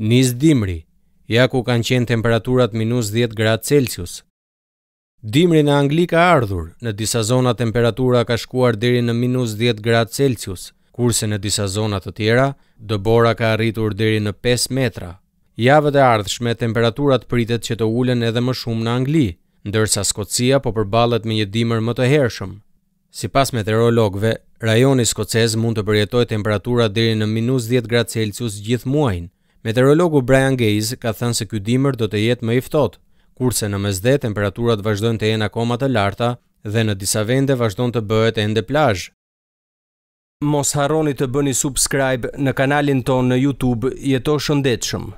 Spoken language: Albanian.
Nisë dimri, ja ku kanë qenë temperaturat minus 10 gradë Celsius. Dimri në Angli ka ardhur, në disa zona temperatura ka shkuar deri në minus 10 gradë Celsius, kurse në disa zona të tjera, dëbora ka arritur deri në 5 metra. Javët e ardhshme, temperaturat pritet që të ullen edhe më shumë në Angli, ndërsa Skocia po përballet me një dimër më të hershëm. Sipas meteorologëve, rajoni skocez mund të përjetojë temperatura deri në minus 10 gradë Celsius gjithë muajin, Meteorologu Brian Gayes ka thënë se ky dimër do të jetë më i ftohtë, kurse në mesdhe temperaturat vazhdojnë të jenë akoma të larta dhe në disa vende vazhdon të bëhet ende plazh. Mos harroni të bëni subscribe në kanalin tonë në YouTube, jeto shëndetshëm.